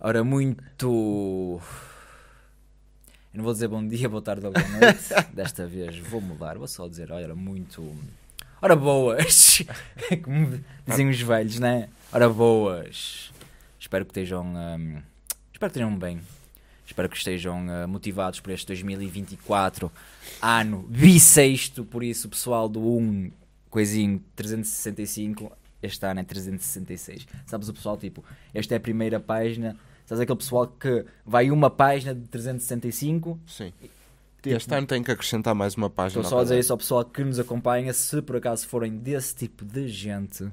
Ora, muito. Eu não vou dizer bom dia, boa tarde ou boa noite. Desta vez vou mudar, vou só dizer, olha, muito. Ora, boas! Como dizem os velhos, né? Ora, boas! Espero que estejam. Um... Espero que estejam bem. Espero que estejam uh, motivados por este 2024, ano bissexto. Por isso, pessoal do 1, coisinho 365, este ano é 366. Sabes o pessoal, tipo, esta é a primeira página Estás aquele pessoal que vai uma página de 365. Sim. Tipo, este ano tem que acrescentar mais uma página. Estou só a dizer isso ao pessoal que nos acompanha, se por acaso forem desse tipo de gente.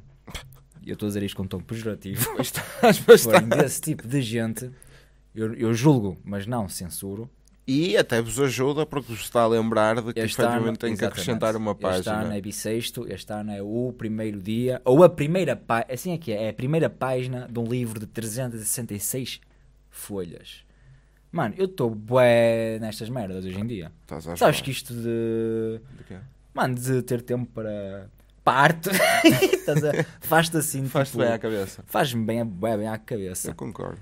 eu estou a dizer isto com um tom pejorativo. Mas estás, forem desse tipo de gente, eu, eu julgo, mas não censuro. E até vos ajuda porque vos está a lembrar de que este efetivamente ano, tem que acrescentar uma página. Este ano é bissexto, este ano é o primeiro dia, ou a primeira página, assim é que é, é a primeira página de um livro de 366 folhas. Mano, eu estou bué nestas merdas hoje em dia. Estás a Sabes que isto de... de quê? Mano, de ter tempo para parte. Faz-te assim. Faz-te tipo, bem à cabeça. Faz-me bem, bem, bem à cabeça. Eu concordo.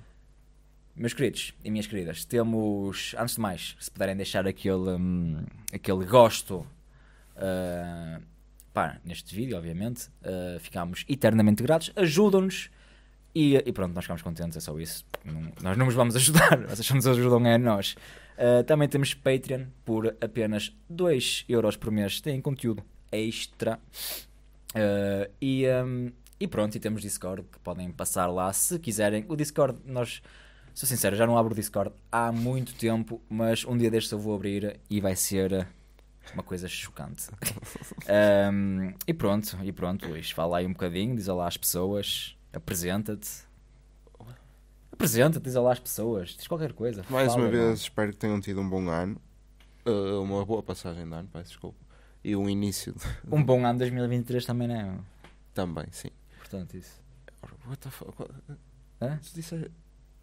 Meus queridos e minhas queridas, temos, antes de mais, se puderem deixar aquele, hum, aquele gosto uh, pá, neste vídeo, obviamente, uh, eternamente gratos, ajudam-nos e, e, pronto, nós ficamos contentes, é só isso. Não, nós não vos vamos ajudar, vocês só nos ajudam é nós. Uh, também temos Patreon por apenas 2 euros por mês, tem conteúdo extra. Uh, e, um, e pronto, e temos Discord que podem passar lá se quiserem. O Discord nós Sou sincero, já não abro o Discord há muito tempo, mas um dia destes eu vou abrir e vai ser eh, uma coisa chocante. um, e pronto, e pronto, Luís, fala aí um bocadinho, diz olá às pessoas, apresenta-te. Apresenta-te, diz olá às pessoas, diz qualquer coisa. Mais fala, uma vez, não. espero que tenham tido um bom ano, uh, uma boa passagem de ano, peço desculpa, e um início. De... Um bom ano 2023 também, não é? Também, sim. Portanto, isso. What the fuck? Hã? Tu disse...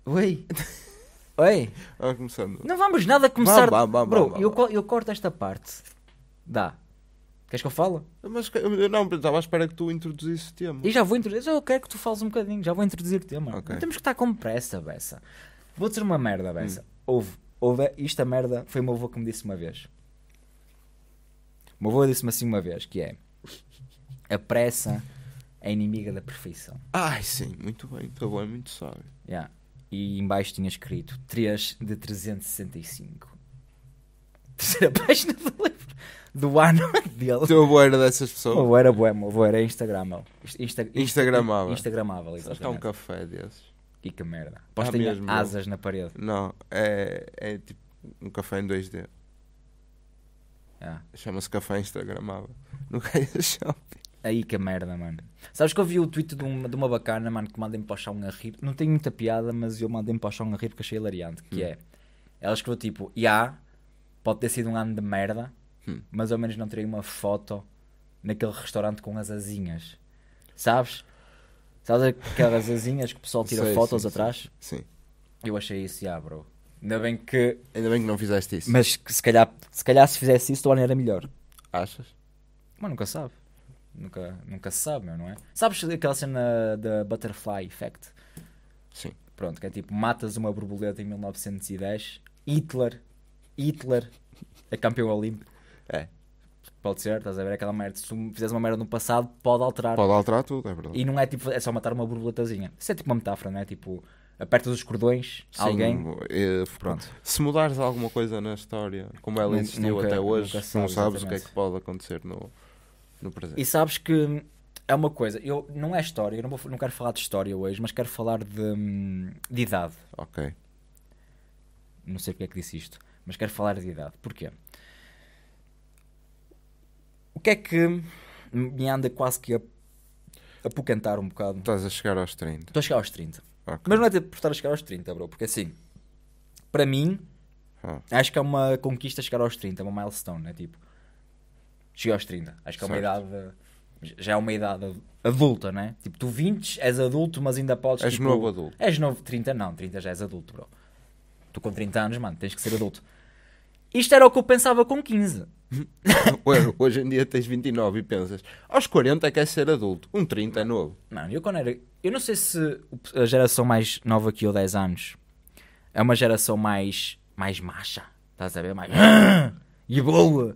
Oi. Oi. Ah, começando. Não vamos nada começar. Bro, eu, eu corto esta parte. Dá. Queres que eu fale? Mas eu não, estava à espera que tu introduzisse o tema. E já vou introduzir. Eu quero que tu fales um bocadinho. Já vou introduzir o tema. temos que estar com pressa, Bessa. Vou dizer uma merda, Bessa. Houve. Hum. Houve. Isto a merda foi o meu avô que me disse uma vez. O meu avô disse-me assim uma vez: que é. A pressa é inimiga da perfeição. Ai, sim, muito bem. teu então avô é muito sábio. Yeah e embaixo tinha escrito 3 de 365. Terceira página do livro do ano dele. Teu então a era dessas pessoas? O era bué, o era Instagramável. Insta, Instagramável. Instagramável, é exatamente. um café desses? E que merda. Podes asas na parede. Não, é, é tipo um café em 2D. Ah. Chama-se café Instagramável. No Gaia Shopping. Aí que a merda, mano. Sabes que eu vi o tweet de uma, de uma bacana, mano, que mandem para o chão a rir. Não tenho muita piada, mas eu mandei para o chão a rir porque achei hilariante. Que hum. é, ela escreveu tipo, ya, pode ter sido um ano de merda, hum. mas ao menos não tirei uma foto naquele restaurante com as asinhas. Sabes? Sabes aquelas asinhas que o pessoal tira Sei, fotos sim, atrás? Sim, sim. Eu achei isso, ya, bro. Ainda bem que... Ainda bem que não fizeste isso. Mas se calhar se, calhar, se fizesse isso, o ano era melhor. Achas? Mas nunca sabe. Nunca, nunca se sabe, meu, não é? Sabes aquela cena da Butterfly Effect? Sim. Pronto, que é tipo, matas uma borboleta em 1910, Hitler, Hitler é campeão olímpico. É. Pode ser, estás a ver aquela merda. Se tu fizeres uma merda no passado, pode alterar. Pode alterar tudo, é verdade. E não é tipo, é só matar uma borboletazinha. Isso é tipo uma metáfora, não é? Tipo, apertas os cordões Sim, alguém. É, pronto. Se mudares alguma coisa na história, como ela existiu nunca, até hoje, não sabes exatamente. o que é que pode acontecer no, no presente. E sabes que é uma coisa, eu, não é história, eu não, vou, não quero falar de história hoje, mas quero falar de, de idade. Ok. Não sei porque é que disse isto, mas quero falar de idade. Porquê? O que é que me anda quase que a apocantar um bocado. Estás a chegar aos 30. Estou a chegar aos 30. Okay. Mas não é por estar a chegar aos 30, bro, porque assim, para mim, ah. acho que é uma conquista chegar aos 30, é uma milestone, né? Tipo, cheguei aos 30. Acho que é uma idade. Já é uma idade adulta, não é? Tipo, tu 20 és adulto, mas ainda podes. És tipo, novo adulto. És novo, 30 não, 30 já és adulto, bro. Tu com 30 anos, mano, tens que ser adulto. Isto era o que eu pensava com 15. hoje, hoje em dia tens 29 e pensas, aos 40 é queres ser adulto, um 30 é novo. Não, eu quando era. Eu não sei se a geração mais nova que eu, 10 anos, é uma geração mais. mais macha. Estás a ver? Mais. E boa!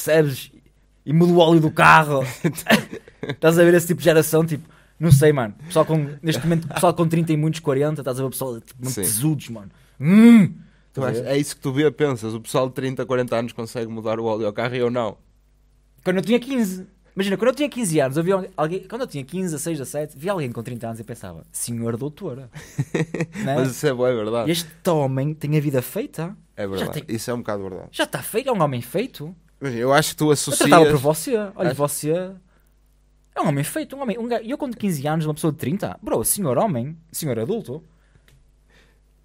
percebes? E muda o óleo do carro. estás a ver esse tipo de geração, tipo, não sei, mano. Pessoal com, neste momento, pessoal com 30 e muitos 40, estás a ver o pessoal tipo, muito tesudos, mano. Hum! é isso que tu via, pensas, o pessoal de 30, 40 anos consegue mudar o óleo ao carro e eu não. Quando eu tinha 15. Imagina, quando eu tinha 15 anos, eu vi alguém, quando eu tinha 15, 16, 7, vi alguém com 30 anos e pensava, senhor doutora. é? Né? Mas isso é bom, é verdade. Este homem tem a vida feita. É verdade, tem... isso é um bocado verdade. Já está feito, é um homem feito. Eu acho que tu associas... Eu tratava por você. Olha, acho... você... É um homem feito, um homem... Um E eu com 15 anos, uma pessoa de 30... Bro, senhor homem, senhor adulto...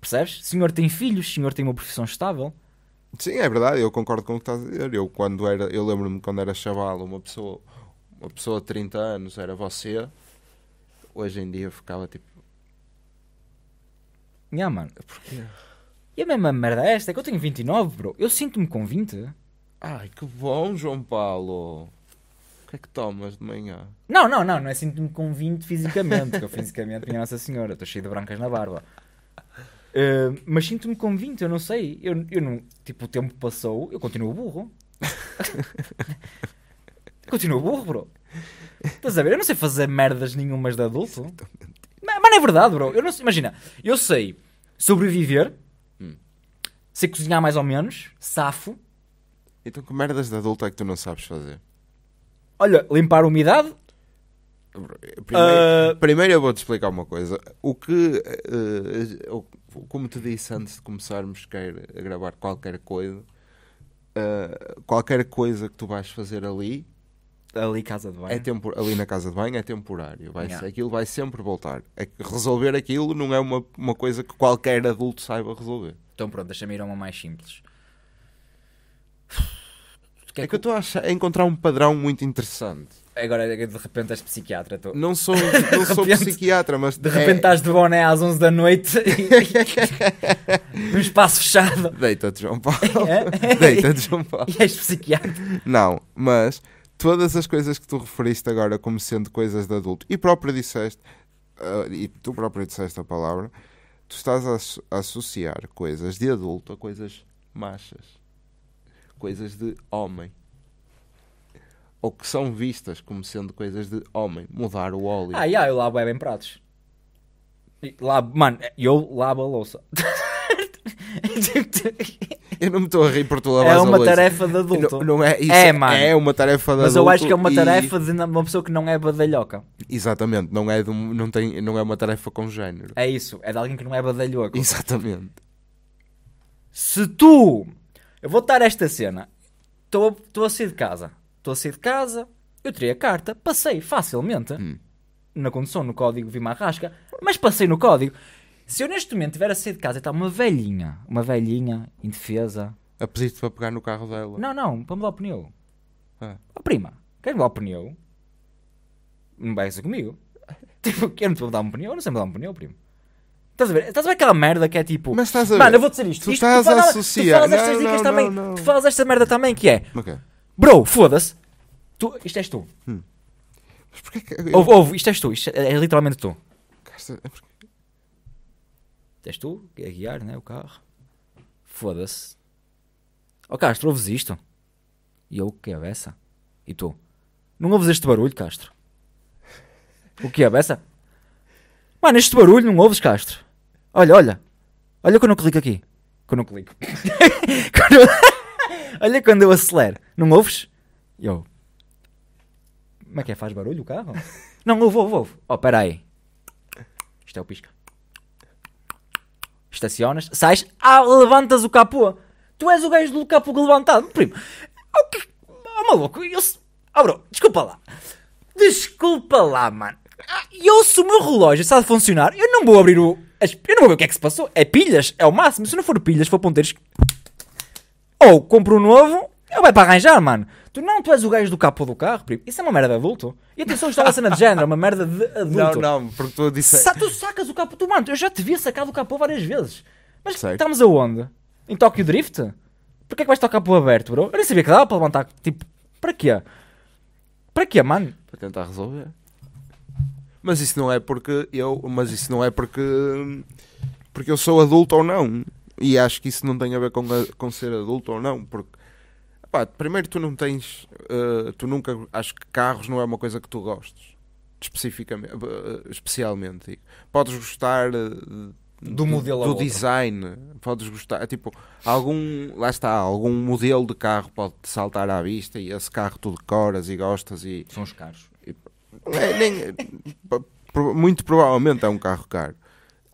Percebes? Senhor tem filhos, senhor tem uma profissão estável... Sim, é verdade, eu concordo com o que estás a dizer. Eu, quando era, eu lembro-me quando era chaval, uma pessoa, uma pessoa de 30 anos era você. Hoje em dia eu ficava tipo. Yeah, mano. Porquê? E a mesma merda é esta, é que eu tenho 29, bro. Eu sinto-me com 20. Ai, que bom, João Paulo. O que é que tomas de manhã? Não, não, não, não é sinto-me com 20 fisicamente, eu fisicamente, minha Nossa Senhora, estou cheio de brancas na barba. Uh, mas sinto-me com 20, eu não sei. Eu, eu não, tipo, o tempo passou, eu continuo burro. continuo burro, bro. Estás a ver? Eu não sei fazer merdas nenhumas de adulto. Mas, mas não é verdade, bro. Eu não sei, imagina, eu sei sobreviver, hum. sei cozinhar mais ou menos, safo, então que merdas de adulto é que tu não sabes fazer? Olha, limpar a umidade. Primeiro, uh... primeiro eu vou-te explicar uma coisa. O que, uh, como te disse antes de começarmos quer, a gravar qualquer coisa, uh, qualquer coisa que tu vais fazer ali, ali casa de banho. É tempor... ali na casa de banho é temporário. Vai yeah. Aquilo vai sempre voltar. É resolver aquilo não é uma, uma coisa que qualquer adulto saiba resolver. Então pronto, deixa-me ir a uma mais simples. É, é, que, que eu estou a, é encontrar um padrão muito interessante. Agora, é de repente, és psiquiatra. Não sou, não repente, sou psiquiatra, mas. De é- repente é... estás de boné às 11 da noite e. no espaço fechado. Deita-te, João Paulo. É? Deita-te, João Paulo. E és psiquiatra. Não, mas todas as coisas que tu referiste agora como sendo coisas de adulto e próprio disseste, uh, e tu próprio disseste a palavra, tu estás a, a associar coisas de adulto a coisas machas coisas de homem. Ou que são vistas como sendo coisas de homem. Mudar o óleo. Ah, yeah, eu lavo bem pratos. mano, eu lavo a louça. Eu não me estou a rir por tu lavar É uma tarefa de adulto. Não, não é isso. É, mano. É uma tarefa de Mas adulto. Mas eu acho que é uma e... tarefa de uma pessoa que não é badalhoca. Exatamente. Não é, de, não tem, não é uma tarefa com género É isso. É de alguém que não é badalhoca. Exatamente. Se tu eu vou estar esta cena. Estou a sair de casa. Estou a sair de casa. Eu tirei a carta. Passei facilmente. Hum. Na condução, no código, vi uma rasca. Mas passei no código. Se eu neste momento tiver a sair de casa e está uma velhinha, uma velhinha indefesa. A pedir-te para pegar no carro dela. Não, não, para mudar o pneu. Ah. Oh, prima, queres mudar o pneu? Não vai ser comigo. Tipo, eu não te vou mudar um pneu, eu não sei mudar um pneu, primo. Estás a ver? Estás a ver aquela merda que é tipo. Mas estás a ver. Mano, eu vou dizer isto. Tu isto, estás tu a associar. Tu fazes estas dicas não, também. Não, não. Tu falas esta merda também que é. Okay. Bro, foda-se. Tu, isto és tu. Hum. Mas porquê que. Eu... Ouve, ouve, isto és tu. Isto é, é literalmente tu. é porque... És tu a guiar, né? O carro. Foda-se. Ó oh, Castro, ouves isto? E eu, o que é essa? E tu? Não ouves este barulho, Castro? O que é essa? Mano, este barulho não ouves, Castro? Olha, olha. Olha quando eu clico aqui. Quando eu clico. quando olha quando eu acelero. Não ouves? Eu. Como é que é? Faz barulho o carro? Não, ouve, ouve, ouve. Oh, espera aí. Isto é o pisca. Estacionas, sais, ah, levantas o capô. Tu és o gajo do capô levantado, primo. É o que? Oh, maluco, eu. Oh, bro, desculpa lá. Desculpa lá, mano. Eu, ah, se o meu relógio está a funcionar, eu não vou abrir o, as, eu não vou ver o que é que se passou. É pilhas, é o máximo. Se não for pilhas, for ponteiros. Ou compro um novo, é eu vai para arranjar, mano. Tu não, tu és o gajo do capô do carro, primo. Isso é uma merda de adulto. E atenção, isto é uma cena de género, é uma merda de adulto. Não, não, porque tu disse. Sa tu sacas o capô. Tu, mano, eu já te vi sacar do capô várias vezes. Mas Sei. estamos aonde? Em Tokyo Drift? Porquê é que vais tocar capô aberto, bro? Eu nem sabia que dava para levantar. Tipo, para quê? Para quê, mano? Para tentar resolver. Mas isso não é porque eu, mas isso não é porque porque eu sou adulto ou não. E acho que isso não tem a ver com, com ser adulto ou não, porque pá, primeiro tu não tens, uh, tu nunca, acho que carros não é uma coisa que tu gostes. Especificamente, uh, especialmente. Podes gostar uh, do modelo do, do design podes gostar é tipo algum lá está algum modelo de carro pode saltar à vista e esse carro tu decoras e gostas e são os carros é, nem, muito provavelmente é um carro caro.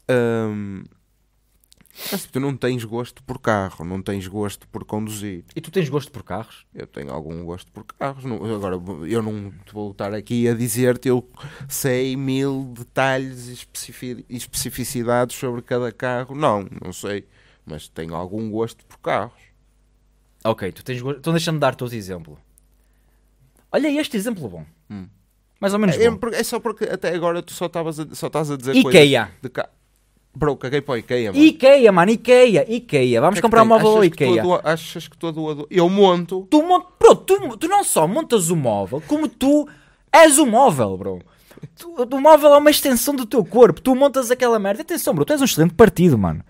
Um, mas tipo, tu não tens gosto por carro, não tens gosto por conduzir. E tu tens gosto por carros? Eu tenho algum gosto por carros. Não, agora, eu não te vou estar aqui a dizer-te, eu sei mil detalhes e especificidades sobre cada carro. Não, não sei. Mas tenho algum gosto por carros. Ok, tu tens gosto. Então deixa-me dar-te outro exemplo. Olha este exemplo bom. Hum. Mais ou menos. É, é, é, só porque até agora tu só, estavas a, só estás a dizer Ikea. coisa. Ikea. Bro, caguei para o Ikea, mano. Ikea, mano, Ikea, Ikea. Vamos é que comprar que um móvel ao Ikea. Tu achas que tu adoador... Eu monto. Tu, mon... bro, tu, tu não só montas o móvel, como tu és o móvel, bro. Tu, o móvel é uma extensão do teu corpo. Tu montas aquela merda. Atenção, bro, tu és um excelente partido, mano.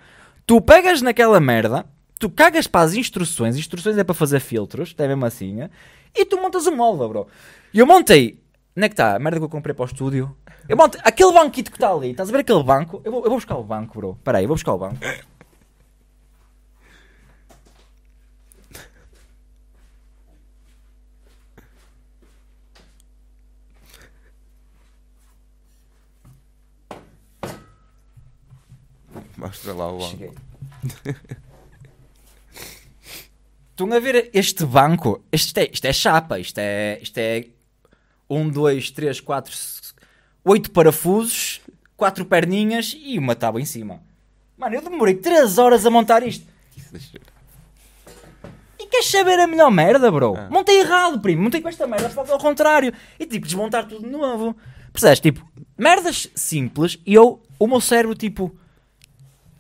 Tu pegas naquela merda, tu cagas para as instruções, instruções é para fazer filtros, até mesmo assim, e tu montas o móvel, bro. E eu montei Onde é que está? A merda que eu comprei para o estúdio. Eu monto aquele banquito que está ali. Estás a ver aquele banco? Eu vou, eu vou buscar o banco, bro. Espera aí, eu vou buscar o banco. Mostra lá o banco. Cheguei. Estão a ver este banco? Isto é, isto é chapa, isto é, isto é um, dois, três, quatro, oito parafusos, quatro perninhas e uma tábua em cima. Mano, eu demorei 3 horas a montar isto. E queres saber a melhor merda, bro? Ah. Montei errado, primo. Montei com esta merda, estava ao contrário. E tipo, desmontar tudo de novo. Percebes? Tipo, merdas simples e eu, o meu cérebro, tipo,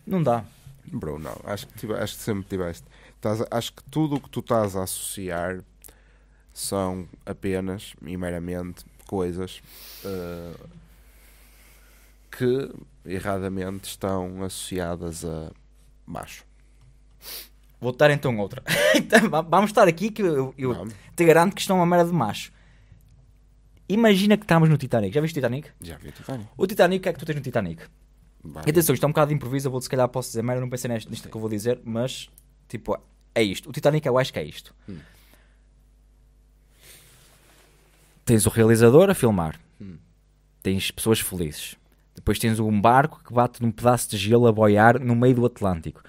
não dá. Bro, não. Acho que, acho que sempre tiveste. Tás, acho que tudo o que tu estás a associar são apenas e meramente coisas uh, que erradamente estão associadas a macho. Vou dar então outra. Vamos estar aqui que eu, eu te garanto que estão é uma merda de macho. Imagina que estamos no Titanic. Já viste o Titanic? Já vi o Titanic. O Titanic, o que é que tu tens no Titanic? Vai. Atenção, isto é um bocado de improviso, vou, se calhar posso dizer merda, não pensei nesta, nisto, que eu vou dizer, mas tipo, é isto. O Titanic eu acho que é isto. Hum tens o realizador a filmar, hum. tens pessoas felizes, depois tens um barco que bate num pedaço de gelo a boiar no meio do Atlântico.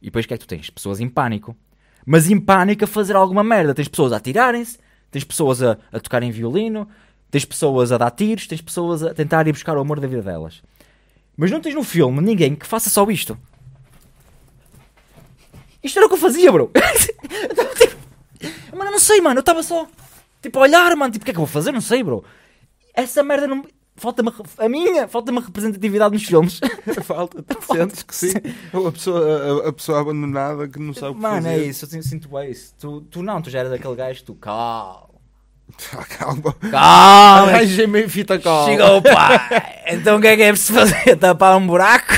E depois o que é que tu tens? Pessoas em pânico. Mas em pânico a fazer alguma merda. Tens pessoas a atirarem-se, tens pessoas a, a tocarem violino, tens pessoas a dar tiros, tens pessoas a tentar ir buscar o amor da vida delas. Mas não tens no filme ninguém que faça só isto. Isto era o que eu fazia, bro. Tipo, mano, eu não sei, mano. Eu estava só. Tipo, olhar, mano, tipo, o que é que eu vou fazer? Não sei, bro. Essa merda não. Falta-me a minha, falta-me representatividade nos filmes. Falta, tu sentes que sim. A pessoa, a, a pessoa abandonada que não sabe o que Mano, é fazer. é isso, eu sinto bem isso. Tu, tu não, tu já eras aquele gajo, tu calma. calma. Calma. Arranjei-me fita calma. Chega o pai. Então o que é que é preciso fazer? Tapar um buraco?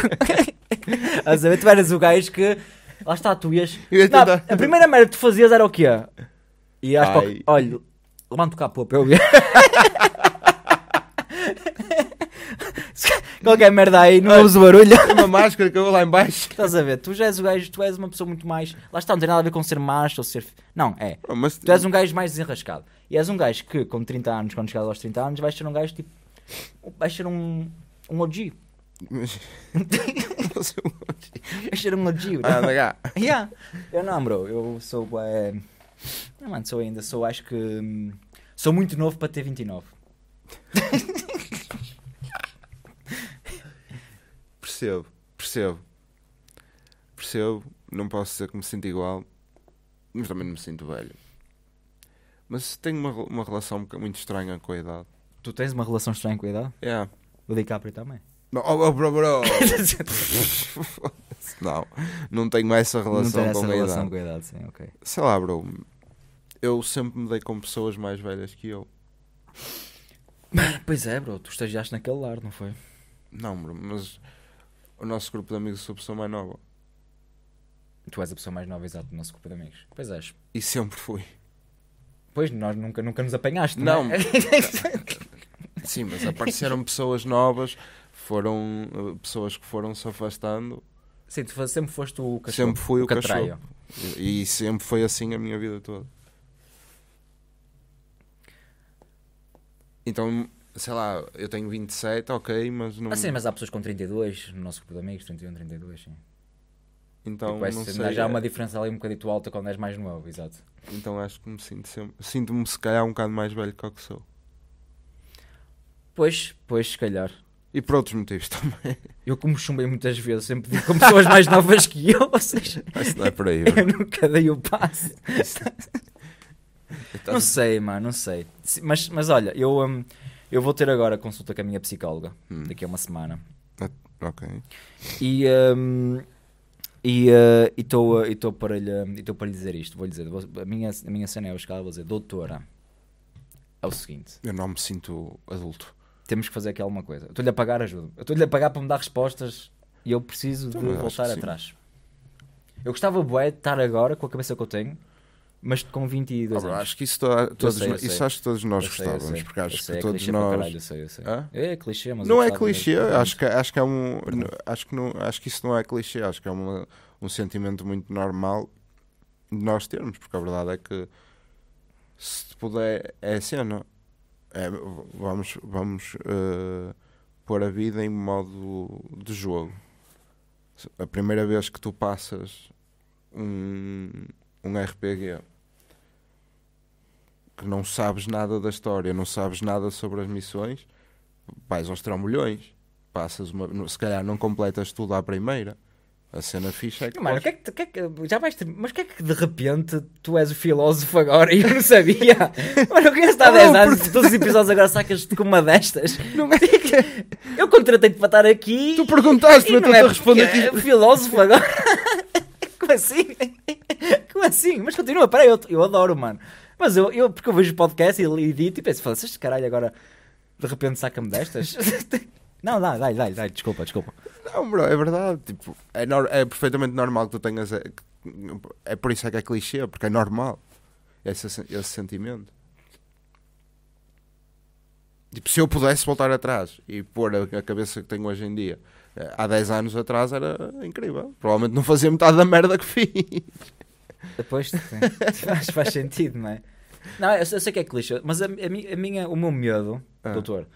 a saber, tu eras o gajo que. Lá está, tu ias. Não, a primeira merda que tu fazias era o quê? Ias para o... Olha, 만두 capô para eu ver. Qualquer merda aí, não ouves o barulho. Uma máscara que eu vou lá embaixo. Estás a ver? Tu já és o gajo, tu és uma pessoa muito mais. Lá está, não tem nada a ver com ser macho ou ser. Não, é. Oh, mas... Tu és um gajo mais desenrascado. E és um gajo que, com 30 anos, quando chegares aos 30 anos, vais ser um gajo tipo. Vais ser um. Um OG. Mas... É vais ser um OG. Ah, legal. yeah. Eu não, bro. Eu sou. É... Não, mano, sou ainda. Sou, acho que. Hum, Sou muito novo para ter 29. percebo, percebo. Percebo, não posso dizer que me sinto igual, mas também não me sinto velho. Mas tenho uma, uma relação muito estranha com a idade. Tu tens uma relação estranha com a idade? É. Yeah. O DiCaprio também? Não, oh, oh, bro, bro. não, não tenho essa relação, não tenho essa com, relação idade. com a idade. Sim, okay. Sei lá, bro eu sempre me dei com pessoas mais velhas que eu. Pois é, bro, tu estagiaste naquele lar, não foi? Não, bro, mas o nosso grupo de amigos, sou a pessoa mais nova. Tu és a pessoa mais nova, exato, do nosso grupo de amigos. Pois és. E sempre fui. Pois, nós nunca, nunca nos apanhaste, não, é? não é? Sim, mas apareceram pessoas novas, foram eh, pessoas que foram se afastando. Sim, tu sempre foste o cachorro. Sempre fui o, o cachorro. E, e sempre foi assim a minha vida toda. Então, sei lá, eu tenho 27, ok, mas não. Ah, sim, mas há pessoas com 32 no nosso grupo de amigos, 31, 32, sim. Então, tipo, não sei, já há é uma diferença ali um bocadito alta quando és mais novo, exato. Então acho que me sinto sempre. Sinto-me se calhar um bocado mais velho que o que sou. Pois, pois, se calhar. E por outros motivos também. Eu, como chumbei muitas vezes, sempre digo com pessoas mais novas que eu, ou seja. Isso não é por aí, eu nunca dei o passo. Não sei, mano, não sei. Mas, mas olha, eu, um, eu vou ter agora consulta com a minha psicóloga hum. daqui a uma semana. Tá, ok. E. Um, e uh, estou e uh, para, lhe, hum, para lhe dizer isto. Vou lhe dizer, vou, a, minha, a minha cena é eu chegar, vou dizer, doutora, é o seguinte. Eu não me sinto adulto. Temos que fazer aqui alguma coisa. Estou-lhe a pagar ajuda. Estou-lhe a pagar para me dar respostas e eu preciso então, de voltar atrás. Eu gostava bué de estar agora com a cabeça que eu tenho mas com 22 oh, anos. Acho que isso, todos, sei, isso acho que todos nós eu gostávamos, sei, porque acho que é todos nós. É clichê, mas não é clichê, acho que, acho que é um. Acho que, não, acho que isso não é clichê, acho que é uma, um sentimento muito normal de nós termos, porque a verdade é que se puder, é assim, cena. É, vamos vamos uh, pôr a vida em modo de jogo. A primeira vez que tu passas um, um RPG que não sabes nada da história, não sabes nada sobre as missões, vais aos trambolhões, passas uma, se calhar não completas tudo à primeira. A cena ficha é que. Mano, podes... que, é que, que, é que já vais ter... Mas que é que de repente tu és o filósofo agora e eu não sabia? Mano, eu conheço há 10 anos porque... todos os episódios agora sacas-te com uma destas. Não é Eu contratei-te para estar aqui. Tu perguntaste, mas tu é responder aqui. É filósofo agora. Como assim? Como assim? Mas continua, peraí, eu, eu adoro, mano. Mas eu, eu porque eu vejo o podcast e, e edito e penso, foda-se, este caralho agora de repente saca-me destas. não, dá, dá, dá, dá, desculpa, desculpa. Não, bro, é verdade. Tipo, é, é perfeitamente normal que tu tenhas. É, é por isso é que é clichê, porque é normal esse, esse sentimento. Tipo, se eu pudesse voltar atrás e pôr a, a cabeça que tenho hoje em dia eh, há 10 anos atrás, era incrível. Provavelmente não fazia metade da merda que fiz. Depois faz, faz sentido, não é? Não, eu, eu sei que é clichê, mas a, a, a minha, o meu medo, ah. doutor,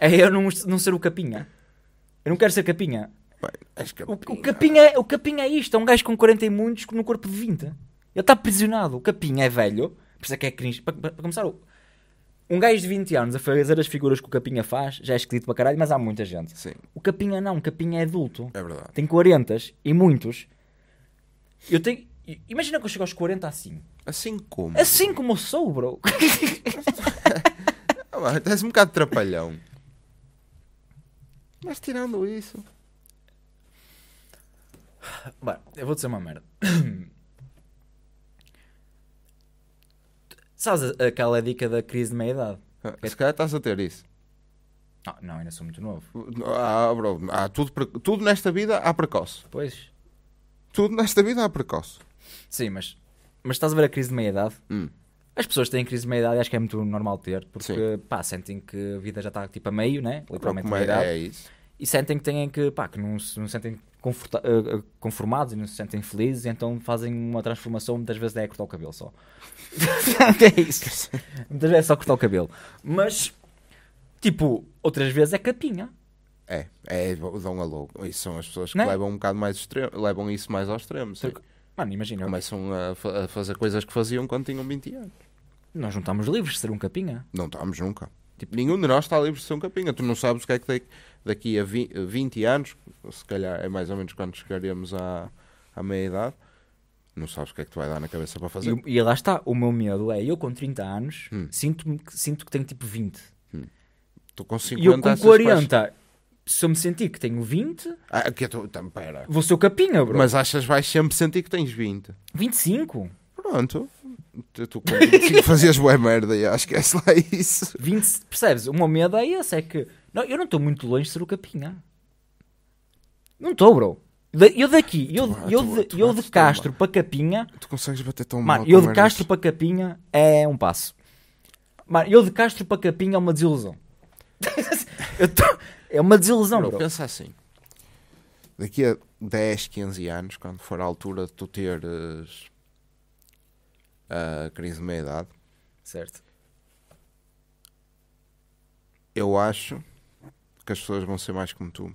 é eu não, não ser o capinha. Eu não quero ser capinha. Bem, capinha. O, o, capinha é, o capinha é isto, é um gajo com 40 e muitos no corpo de 20. Ele está aprisionado. O capinha é velho, por isso é que é cringe. Para, para, para começar, um gajo de 20 anos a fazer as figuras que o capinha faz já é esquisito para caralho, mas há muita gente. Sim. O capinha não, o capinha é adulto. É verdade. Tem 40 e muitos. Eu tenho Imagina que eu chego aos 40 assim. Assim como? Assim como eu sou, bro. ah, Estás um bocado trapalhão. Mas tirando isso. Bem, eu vou dizer uma merda. Sabes aquela dica da crise de meia-idade? Ah, se calhar estás a ter isso. Ah, não, ainda sou muito novo. Ah, bro, ah, tudo, tudo nesta vida há precoce. Pois. Tudo nesta vida há precoce. Sim, mas, mas estás a ver a crise de meia-idade? Hum. As pessoas têm crise de meia-idade e acho que é muito normal ter, porque pá, sentem que a vida já está tipo a meio, né? literalmente meia idade. É isso. E sentem que têm que, pá, que não se não sentem eh, eh, conformados e não se sentem felizes, então fazem uma transformação, muitas vezes é cortar o cabelo só. é isso. muitas vezes é só cortar o cabelo. Mas, tipo, outras vezes é capinha. É, é dão a louco. Isso são as pessoas que né? levam um bocado mais extremo, levam isso mais ao extremo. Sim. Porque Mano, imagina. Começam a, a, fazer coisas que faziam quando tinham 20 anos. Nós não estamos livres de ser um capinha. Não estamos nunca. Tipo, nenhum de nós está livre de ser um capinha. Tu não sabes o que é que daqui a 20 anos, se calhar é mais ou menos quando chegaremos à, à meia-idade, não sabes o que é que tu vai dar na cabeça para fazer. E, e lá está, o meu medo é, eu com 30 anos, hum. sinto, que, sinto que tenho tipo 20. Hum. Tu com 50 E eu com 40, se eu me sentir que tenho 20. Ah, que eu tô, pera. Vou ser o capinha, bro. Mas achas vais sempre sentir que tens 20? 25? Pronto. Tu, fazias boa merda e acho que é lá isso. 20, percebes? O meu medo é esse: é que não, eu não estou muito longe de ser o capinha. Não estou, bro. Eu daqui, eu, tu, eu, tu, de, eu de Castro para Capinha. Tu consegues bater tão mano, mal. Eu de Castro isso. para Capinha é um passo. Mano, eu de Castro para Capinha é uma desilusão. eu estou. É uma desilusão, bro. Pensa assim. Daqui a 10, 15 anos, quando for a altura de tu teres a ah, crise de meia-idade. Certo. Eu acho que as pessoas vão ser mais como tu.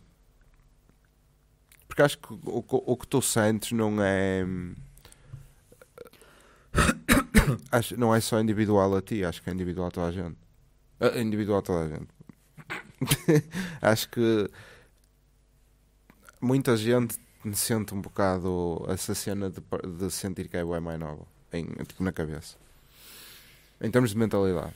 Porque acho que o, o, o que tu sentes não é... acho, não é só individual a ti, acho que é individual a toda a gente. É individual a toda a gente. acho que muita gente me sente um bocado essa cena de, de sentir que é o mais novo em, tipo, na cabeça em termos de mentalidade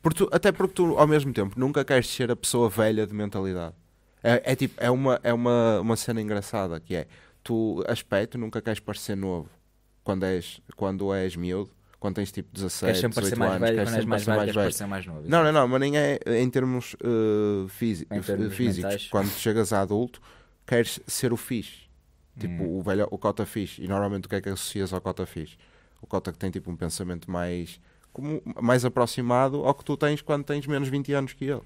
porque tu, até porque tu ao mesmo tempo nunca queres ser a pessoa velha de mentalidade é, é, tipo é uma é uma, uma cena engraçada que é tu aspecto nunca queres parecer novo quando és quando és miúdo quando tens tipo 17, queres sempre parecer mais velho, quando és mais velho, queres parecer mais novo. Não, não, não, mas nem é em termos, uh, em termos eh, físicos. Mentais. Quando chegas a adulto, queres ser o fixe. Tipo, hum. o, velho, o cota fixe. E normalmente o que é que associas ao cota fixe? O cota que tem tipo um pensamento mais, como, mais aproximado ao que tu tens quando tens menos 20 anos que ele.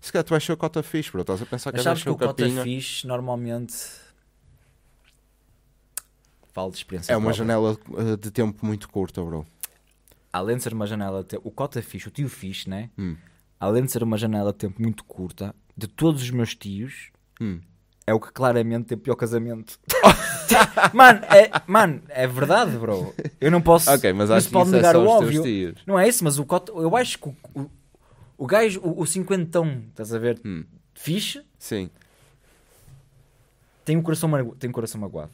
Se calhar tu vais ser o cota fixe, bro. Estás a pensar que é o cota Mas sabes que o cota fixe normalmente Falo de experiência. É uma própria. janela eh, de tempo muito curta, bro. Além de ser uma janela de tempo. O Cota é Fixe, o tio Fixe, né? Hum. Além de ser uma janela de tempo muito curta, de todos os meus tios, hum. é o que claramente tem pior casamento. mano, é, é verdade, bro. Eu não posso. Ok, mas acho que pode é negar o óbvio. Não é isso, mas o Cota. Eu acho que o, o, o gajo, o, o cinquentão, estás a ver? Hum. Fixe. Sim. Tem um coração, tem um coração magoado.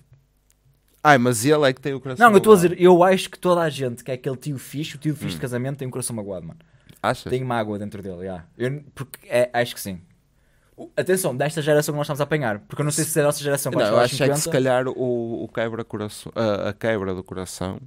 Ai, mas ele é que tem o coração Não, eu estou a dizer, eu acho que toda a gente que é aquele tio fixe, o tio fixe hum. de casamento, tem um coração magoado, mano. Achas? Tem mágoa dentro dele, já. Eu, porque é, acho que sim. Atenção, desta geração que nós estamos a apanhar, porque eu não sei se é a nossa geração não, eu acho 50... É que se calhar o, o quebra coração, a, a, quebra do coração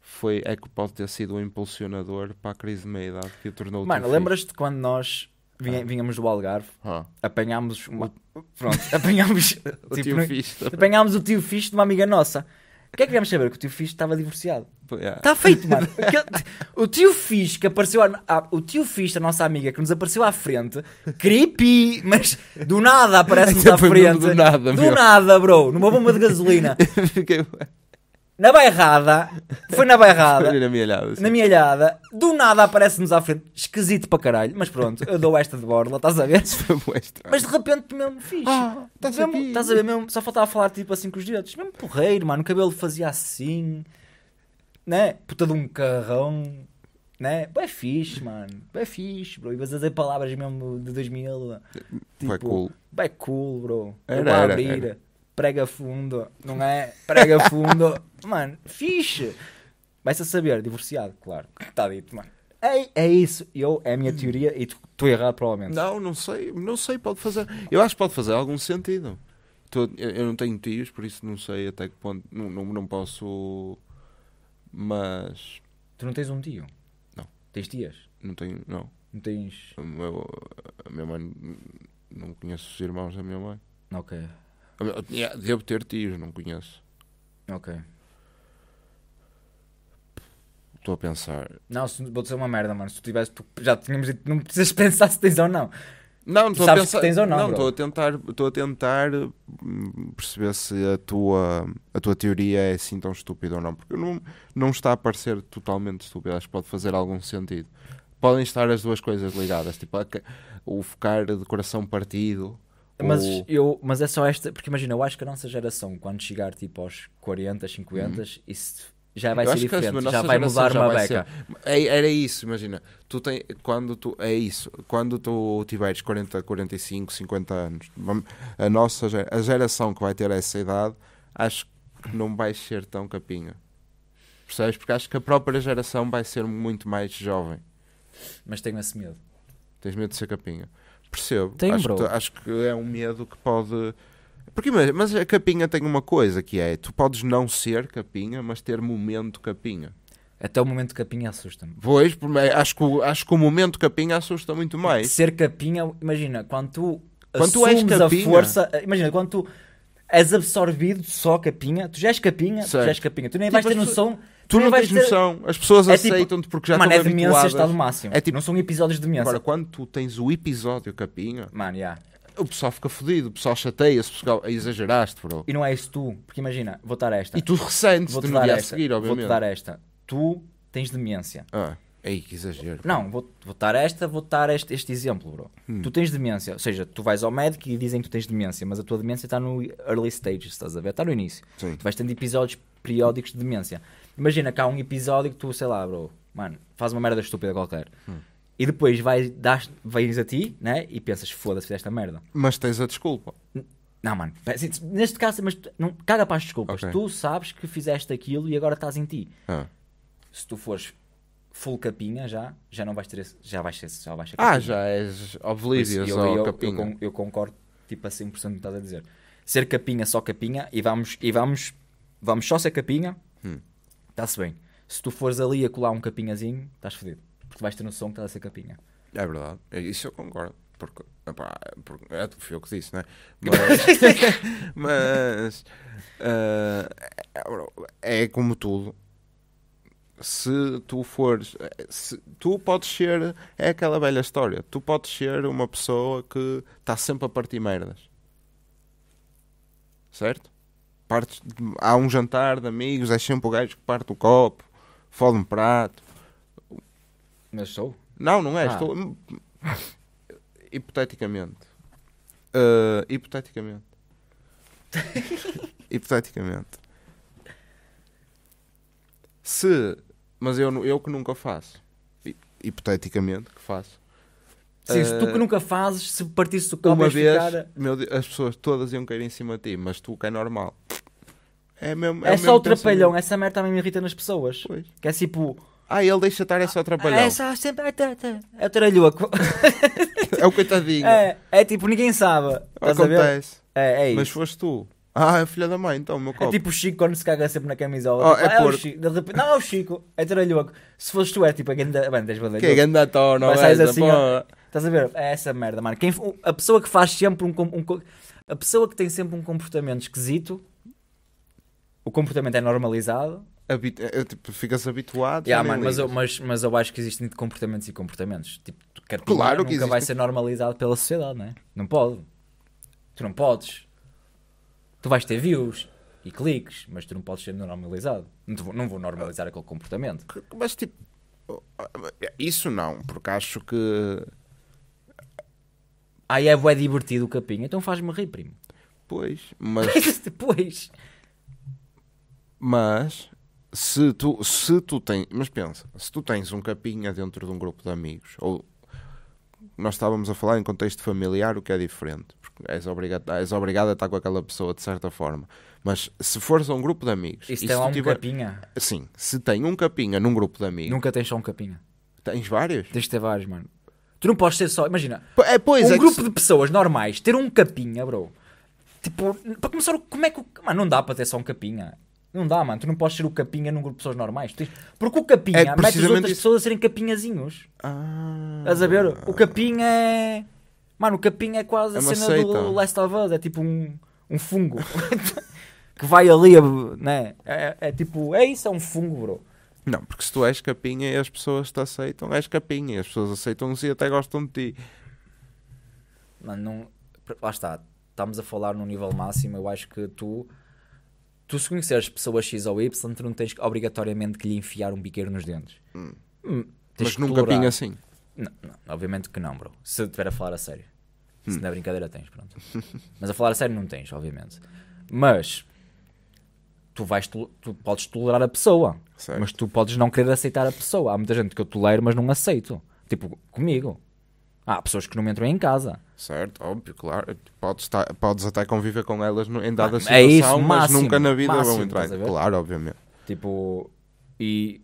foi, é que pode ter sido o um impulsionador para a crise de meia-idade que o tornou Mano, lembras-te quando nós Vinha, ah. vinhamos do Algarve, ah. apanhámos uma. Pronto, apanhámos. tipo, o tio tipo, é? Fisto. Apanhámos o tio Fisto de uma amiga nossa. O que é que viemos saber? Que o tio Fisto estava divorciado. Está yeah. Tá feito, mano. o tio Fisto que apareceu. A, ah, o tio Fisto, da nossa amiga, que nos apareceu à frente. Creepy! Mas do nada aparece-nos à frente. Do nada, Do nada, bro. Numa bomba de gasolina. Fiquei na bairrada, foi na bairrada, na mielhada, na mielhada, do nada aparece-nos à frente, esquisito para caralho, mas pronto, eu dou esta de borla, estás a ver? Isso foi mas de repente mesmo fixe, ah, estás, mesmo, a estás a ver mesmo, só faltava falar tipo assim com os direitos, mesmo porreiro, mano, o cabelo fazia assim, né? Puta de um carrão, né? Bem fixe, mano, bem fixe, bro, e vas a dizer palavras mesmo de 2000, tipo, bem cool, bem cool, bro, era, eu era, era. prega fundo, não é? Prega fundo. mano, fixe. Vai-se a saber, divorciado, claro. Está dito, mano. É, é isso, eu, é a minha teoria e estou errado, provavelmente. Não, não sei, não sei, pode fazer. Eu acho que pode fazer algum sentido. Tô, eu, eu, não tenho tios, por isso não sei até que ponto. Não, não, não posso. Mas. Tu não tens um tio? Não. Tens tias? Não tenho, não. Não tens. meu, a minha mãe. Não conheço os irmãos da minha mãe. Ok. Devo ter tios, não conheço. Ok. Estou a pensar. Não, se, vou dizer uma merda, mano. Se tu tivesse, tu já tínhamos dito, não precisas pensar se tens ou não. Não, não estou a pensar. tens ou não, não estou a tentar, estou a tentar hum, perceber se a tua a tua teoria é assim tão estúpida ou não, porque não não está a parecer totalmente estúpida, acho que pode fazer algum sentido. Podem estar as duas coisas ligadas, tipo o focar de coração partido. Mas eu, mas é só esta, porque imagina, eu acho que a nossa geração quando chegar tipo aos 40, 50 uhum. isso já vai eu ser diferente, já vai mudar já uma vai beca. Ser. É, era isso, imagina. Tu tem, quando tu, é isso, quando tu tiveres 40, 45, 50 anos, a nossa a geração que vai ter essa idade, acho que não vai ser tão capinha. Percebes? Porque acho que a própria geração vai ser muito mais jovem. Mas tenho esse medo. Tens medo de ser capinha. Percebo. Tenho, acho, bro. que, acho que é um medo que pode porque, mas, mas a capinha tem uma coisa que é: tu podes não ser capinha, mas ter momento capinha. Até o momento capinha assusta-me. Pois, acho que, acho que o momento capinha assusta muito mais. Ser capinha, imagina, quando tu quando tu és capinha, a força, eh, imagina, quando tu és absorvido só capinha, tu já és capinha, tu já és capinha, tu nem tipo, vais ter noção. Tu, não tens ter... noção, as pessoas é tipo, aceitam-te tipo, porque já mano, estão é habituadas. Mano, é demência, está no máximo. É tipo, não são episódios de demência. Agora, quando tu tens o episódio capinha... Mano, já. Yeah o pessoal fica fodido, o pessoal chateia-se, pessoal exageraste, bro. E não é isso tu, porque imagina, vou dar esta. E tu ressentes vou-te no dia a seguir, obviamente. vou dar esta. Tu tens demência. Ah, aí que exagero. Não, vou, vou dar esta, vou dar este, este exemplo, bro. Hum. Tu tens demência, ou seja, tu vais ao médico e dizem que tu tens demência, mas a tua demência está no early stages estás a ver? Está no início. Sim. Tu vais tendo episódios periódicos de demência. Imagina que há um episódio que tu, sei lá, bro, mano, faz uma merda estúpida qualquer. Hum e depois vais, das, vais a ti, né? E pensas, foda-se, fizeste esta merda. Mas tens a desculpa. não, mano. Assim, neste caso, mas não, caga para as desculpas. Okay. Tu sabes que fizeste aquilo e agora estás em ti. Ah. Se tu fores full capinha já, já não vais ter esse, já vais ser já vais Ah, já és oblivious eu, eu, capinha. Eu, eu, concordo tipo a 100% do que estás a dizer. Ser capinha, só capinha e vamos, e vamos, vamos só ser capinha, está-se hum. bem. Se tu fores ali a colar um capinhazinho, estás fodido porque vais ter som que ela ser capinha. É verdade, é, isso eu concordo. Porque, opa, porque é, fui eu que disse, né? Mas, mas uh, é como tudo. Se tu fores, eh, se, tu podes ser, é aquela velha história. Tu podes ser uma pessoa que está sempre a partir merdas, certo? Partes, há um jantar de amigos, é sempre o gajo que parte o copo, fode um prato, mas sou? Não, não é. Ah. Estou. Hipoteticamente. Uh, hipoteticamente. hipoteticamente. Se. Mas eu, eu que nunca faço. Hipoteticamente que faço. Sim, se tu que ah, nunca fazes, se partisse do copo uma vez, meu Deus, as pessoas todas iam cair em cima de ti, mas tu que é normal. É, mesmo, é, é o só o trapalhão, essa merda também me irrita nas pessoas. Pois. Que é tipo, ah, ele deixa estar é só ah, atrapalhar. É só sempre. É o é tralhoco. é o coitadinho. É, é tipo, ninguém sabe. Acontece. É, é isso. Mas foste tu. Ah, é filha da mãe, então, meu é copo. É tipo o Chico quando se caga sempre na camisola. Oh, tipo, é, ah, é porco. o Chico. não, é o Chico. É tralhoco. Se foste tu, é tipo a ganda. Mano, tens Que é ganda tona, Mas assim, Estás a ver? É essa merda, mano. Quem, a pessoa que faz sempre um, um. A pessoa que tem sempre um comportamento esquisito. O comportamento é normalizado Habit... Eh, tipo, ficas habituado. Yeah, né, mano, mas, eu, mas, mas eu acho que existem comportamentos e comportamentos. Tipo, que claro nunca existe. vai ser normalizado pela sociedade, não é? Não pode. Tu não podes. Tu vais ter views e cliques, mas tu não podes ser normalizado. Não, vou, não vou normalizar aquele comportamento. Mas tipo, isso não, porque acho que. aí é bué divertido o capim, então faz-me rir, primo. Pois, mas. pois. Mas se tu, se tu tens, mas pensa, se tu tens um capinha dentro de um grupo de amigos, ou nós estávamos a falar em contexto familiar, o que é diferente, porque és obrigado, és obrigado a estar com aquela pessoa de certa forma. Mas se fores a um grupo de amigos, e se, e tem se um tiver, capinha? Sim, se tem um capinha num grupo de amigos, nunca tens só um capinha, tens vários, tens de ter vários, mano. Tu não podes ser só, imagina, é, pois, um é grupo se... de pessoas normais ter um capinha, bro. Tipo, para começar, como é que. Mano, não dá para ter só um capinha. Não dá, mano. Tu não podes ser o capinha num grupo de pessoas normais. Tens... Porque o capinha é precisamente... mete as outras pessoas a serem capinhazinhos. Ah... Estás a ver? O capinha é. Mano, o capinha é quase é a cena seita. do Last of Us. É tipo um, um fungo. que vai ali, né? É, é, é tipo, é isso, é um fungo, bro. Não, porque se tu és capinha e as pessoas te aceitam, és capinha. E as pessoas aceitam-se e até gostam de ti. Mano, não... Lá está. Estamos a falar num nível máximo. Eu acho que tu tu se conheceres pessoa X ou Y, tu não tens obrigatoriamente que lhe enfiar um biqueiro nos dentes. Hum. hum mas num explorar. assim. Não, não, obviamente que não, bro. Se estiver a falar a sério. Hum. Se não é brincadeira, tens, pronto. Mas a falar a sério não tens, obviamente. Mas tu vais tu podes tolerar a pessoa, certo. mas tu podes não querer aceitar a pessoa. Há muita gente que eu tolero, mas não aceito. Tipo, comigo. Há pessoas que não entram em casa. Certo, óbvio, claro. Podes, estar, podes até conviver com elas em ah, dada ah, situação, é isso, mas nunca na vida máximo, vão entrar. Claro, obviamente. Tipo, e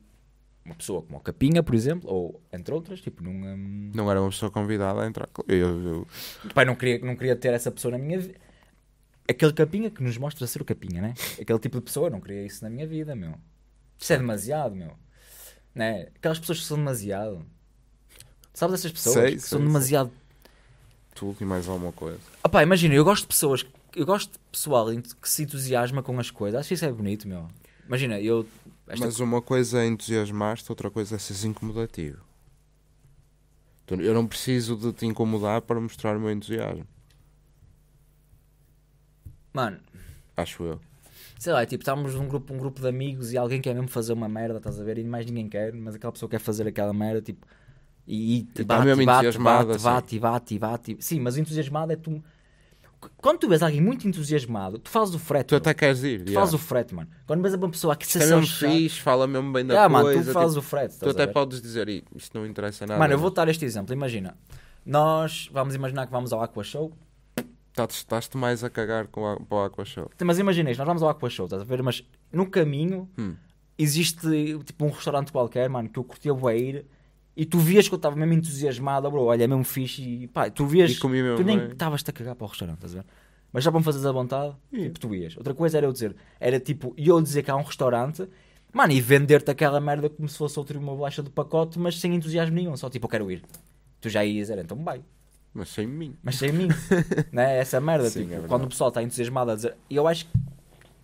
uma pessoa como o Capinha, por exemplo, ou entre outras, tipo, não. Hum, não era uma pessoa convidada a entrar. Eu, eu... Tipo, pai, não queria, não queria ter essa pessoa na minha vida. Aquele Capinha que nos mostra ser o Capinha, né? Aquele tipo de pessoa, eu não queria isso na minha vida, meu. Isso é demasiado, meu. Né? Aquelas pessoas que são demasiado. Sabes essas pessoas sei, que sei, são sei. demasiado. Tudo e mais alguma coisa. Ah, imagina, eu gosto de pessoas, eu gosto de pessoal que se entusiasma com as coisas. Acho que isso é bonito, meu. Imagina, eu. Esta... Mas uma coisa é entusiasmar-te, outra coisa é seres incomodativo. Eu não preciso de te incomodar para mostrar o meu entusiasmo. Mano. Acho eu. Sei lá, é tipo, estamos num grupo, um grupo de amigos e alguém quer mesmo fazer uma merda, estás a ver? E mais ninguém quer, mas aquela pessoa quer fazer aquela merda, tipo e, e bate, mesmo bate, entusiasmado, bate, bate, assim. bate, bate, bate. Sim, mas entusiasmado é tu. Quando tu vês alguém muito entusiasmado, tu fazes o frete. Tu mano. até queres ir. Tu yeah. fazes o frete, mano. Quando vês uma pessoa que se é mesmo fixe, fala mesmo bem da yeah, coisa. Mano, tu tipo, fazes tipo, o frete. Tu até podes dizer, isto não interessa nada. Mano, eu vou dar este exemplo. Imagina, nós vamos imaginar que vamos ao Aqua Show. Estás-te mais a cagar com para o Aqua Show. Mas imagina isto, nós vamos ao Aqua Show, estás a ver? Mas no caminho hum. existe tipo um restaurante qualquer, mano, que eu curtia a ir e tu vias que eu estava mesmo entusiasmado, bro, olha, é mesmo fixe. E pá, tu vias. que tu nem estavas-te é? a cagar para o restaurante, estás a ver? Mas já para me fazeres a vontade, yeah. tipo, tu ias. Outra coisa era eu dizer, era tipo, eu dizer que há um restaurante, mano, e vender-te aquela merda como se fosse outra uma bolacha do pacote, mas sem entusiasmo nenhum, só tipo, eu quero ir. Tu já ias, era então vai. Mas sem mim. Mas sem mim. né? Essa merda, Sim, tipo, é quando o pessoal está entusiasmado a dizer. E eu acho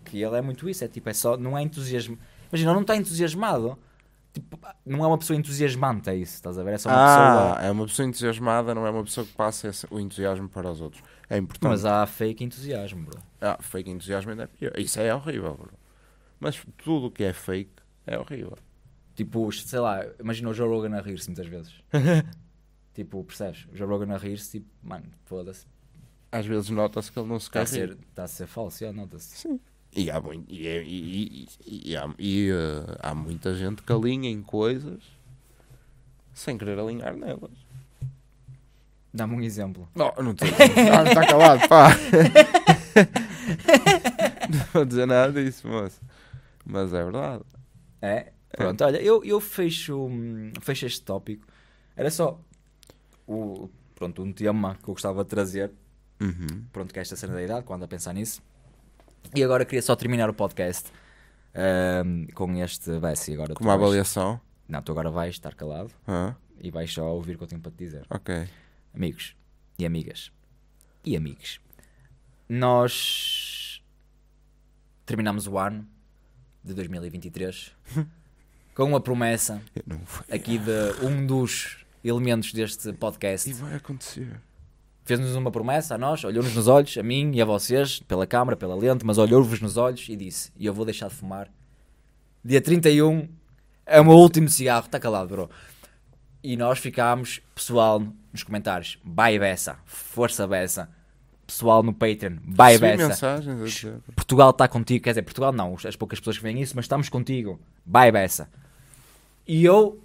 que ele é muito isso, é tipo, é só, não é entusiasmo. Imagina, não está entusiasmado tipo, não é uma pessoa entusiasmante, é isso, estás a ver? É só uma ah, pessoa. É uma pessoa entusiasmada, não é uma pessoa que passa esse, o entusiasmo para os outros. É importante. Mas há fake entusiasmo, bro. Ah, fake entusiasmo ainda é pior. Isso é horrível, bro. Mas tudo o que é fake é horrível. Tipo, sei lá, imagina o Joe Rogan a rir-se muitas vezes. tipo, percebes? O Joe Rogan a rir-se, tipo, mano, foda-se. Às vezes nota-se que ele não se quer Está a ser, tá a ser falso, já nota-se. Sim. E há, muito, é, e, e, e, e há, e, uh, há muita gente que alinha em coisas sem querer alinhar nelas. Dá-me um exemplo. Não, não estou. Está, está calado, pá. não vou dizer nada disso, moço. Mas é verdade. É? é. Pronto, é. olha, eu, eu fecho, fecho este tópico. Era só o, pronto, um tema que eu gostava de trazer. Uhum. Pronto, que é esta cena da idade, quando a pensar nisso e agora queria só terminar o podcast com este Bessie. Agora com uma vais... avaliação? Não, tu agora vais estar calado e vais só ouvir o que eu tenho para te dizer. Ok. Amigos e amigas e amigos, nós terminamos o ano de 2023 com uma promessa aqui de um dos elementos deste podcast. E vai acontecer fez-nos uma promessa a nós, olhou-nos nos olhos, a mim e a vocês, pela câmara, pela lente, mas olhou-vos nos olhos e disse: E eu vou deixar de fumar. Dia 31 é o meu último cigarro, está calado, bro. E nós ficámos, pessoal, nos comentários: bye Bessa, força, Bessa. Pessoal no Patreon, vai, Bessa. Portugal está contigo, quer dizer, Portugal não, as poucas pessoas que veem isso, mas estamos contigo, bye Bessa. E eu,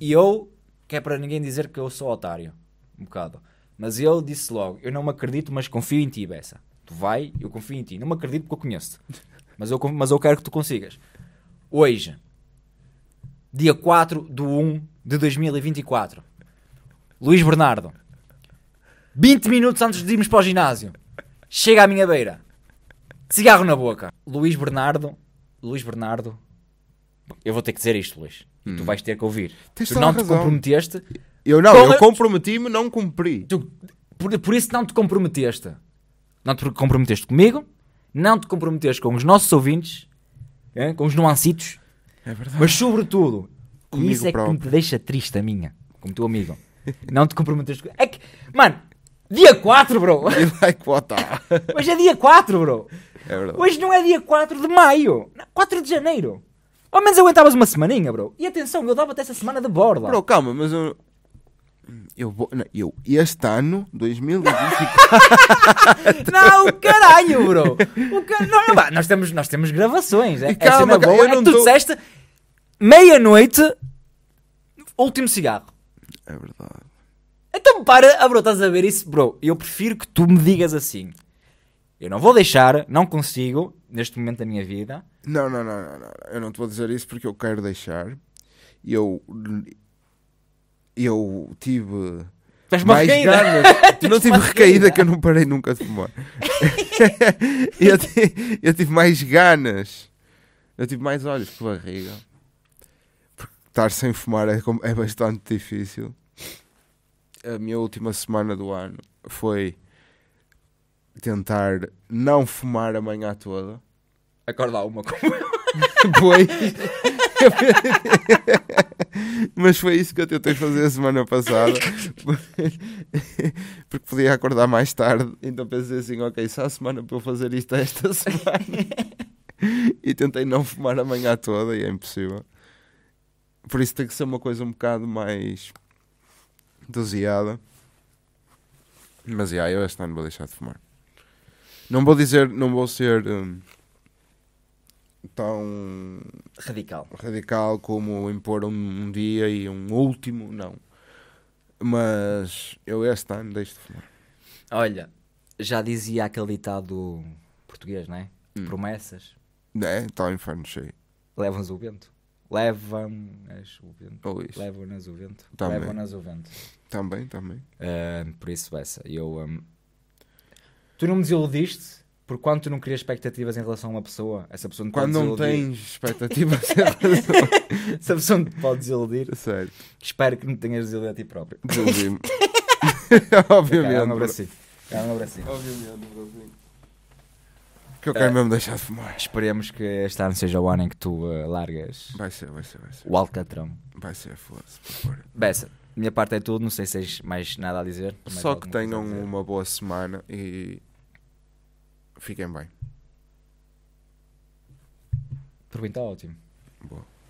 e eu, que é para ninguém dizer que eu sou otário, um bocado. Mas ele disse logo: Eu não me acredito, mas confio em ti, Bessa. Tu vai, eu confio em ti. Não me acredito porque eu conheço-te. Mas eu, mas eu quero que tu consigas. Hoje, dia 4 de 1 de 2024, Luís Bernardo, 20 minutos antes de irmos para o ginásio, chega à minha beira, cigarro na boca. Luís Bernardo, Luís Bernardo, eu vou ter que dizer isto, Luís. Hum. Tu vais ter que ouvir. Tens tu não te comprometeste eu não, Com... eu comprometi-me, não cumpri. Tu, por, por isso não te comprometeste. Não te comprometeste comigo, não te comprometeste com os nossos ouvintes, é? com os nuancitos, é verdade. mas sobretudo, comigo isso é próprio. que me deixa triste a minha, como teu amigo. não te comprometeste com... É que, mano, dia 4, bro! Hoje é dia 4, bro! É verdade. Hoje não é dia 4 de maio, 4 de janeiro. Ao menos aguentavas uma semaninha, bro. E atenção, eu dava até essa semana de borla. Bro, calma, mas eu, eu vou. Não, eu, este ano, 2024. não, caralho, bro! Car... Não, não, nós, temos, nós temos gravações. É, e é calma, é, bom, eu não tu tô... disseste meia-noite, último cigarro. É verdade. Então para, ah, bro, estás a ver isso, bro? Eu prefiro que tu me digas assim. Eu não vou deixar, não consigo, neste momento da minha vida. Não, não, não, não, não. eu não te vou dizer isso porque eu quero deixar. Eu eu tive mais recaída. ganas. Tipo, não tive recaída que eu não parei nunca de fumar. eu, tive, eu, tive, mais ganas. Eu tive mais olhos que barriga. Porque estar sem fumar é, é bastante difícil. A minha última semana do ano foi tentar não fumar a manhã toda. acordar uma com eu. Mas foi isso que eu tentei fazer a semana passada. Porque podia acordar mais tarde. Então pensei assim, ok, só a semana para eu fazer isto esta semana. e tentei não fumar a manhã toda e é impossível. Por isso tem que ser uma coisa um bocado mais doseada. Mas yeah, eu este ano vou deixar de fumar. Não vou dizer, não vou ser. Um, tão radical, radical como impor um, dia e um último, não. Mas eu este ano deixo de fumar. Olha, já dizia aquele ditado português, não é? Hum. Promessas. É, está o inferno cheio. Levam-nos o vento. levam nos o vento. Ou oh, isso. Levam-nas o vento. Também. Levam-nas o vento. Também, também. Uh, por isso, essa eu... Um... Tu não me desiludiste porque quando tu não crias expectativas em relação a uma pessoa, essa pessoa não Quando pode não tens expectativas em relação. essa pessoa não te pode desiludir. Sério. Espero que não tenhas desiludido a ti próprio. Desiludi-me. Obviamente. Cara, um abracinho. um abracinho. Obviamente, um Que eu quero uh, mesmo deixar de fumar. Esperemos que este ano seja o ano em que tu uh, largas. Vai ser, vai ser, vai ser. O Alcatrão. Vai ser, foda-se, por favor. Bessa, minha parte é tudo, não sei se tens mais nada a dizer. Só que tenham uma boa semana e Fiquem bem. Por mim está ótimo. Boa.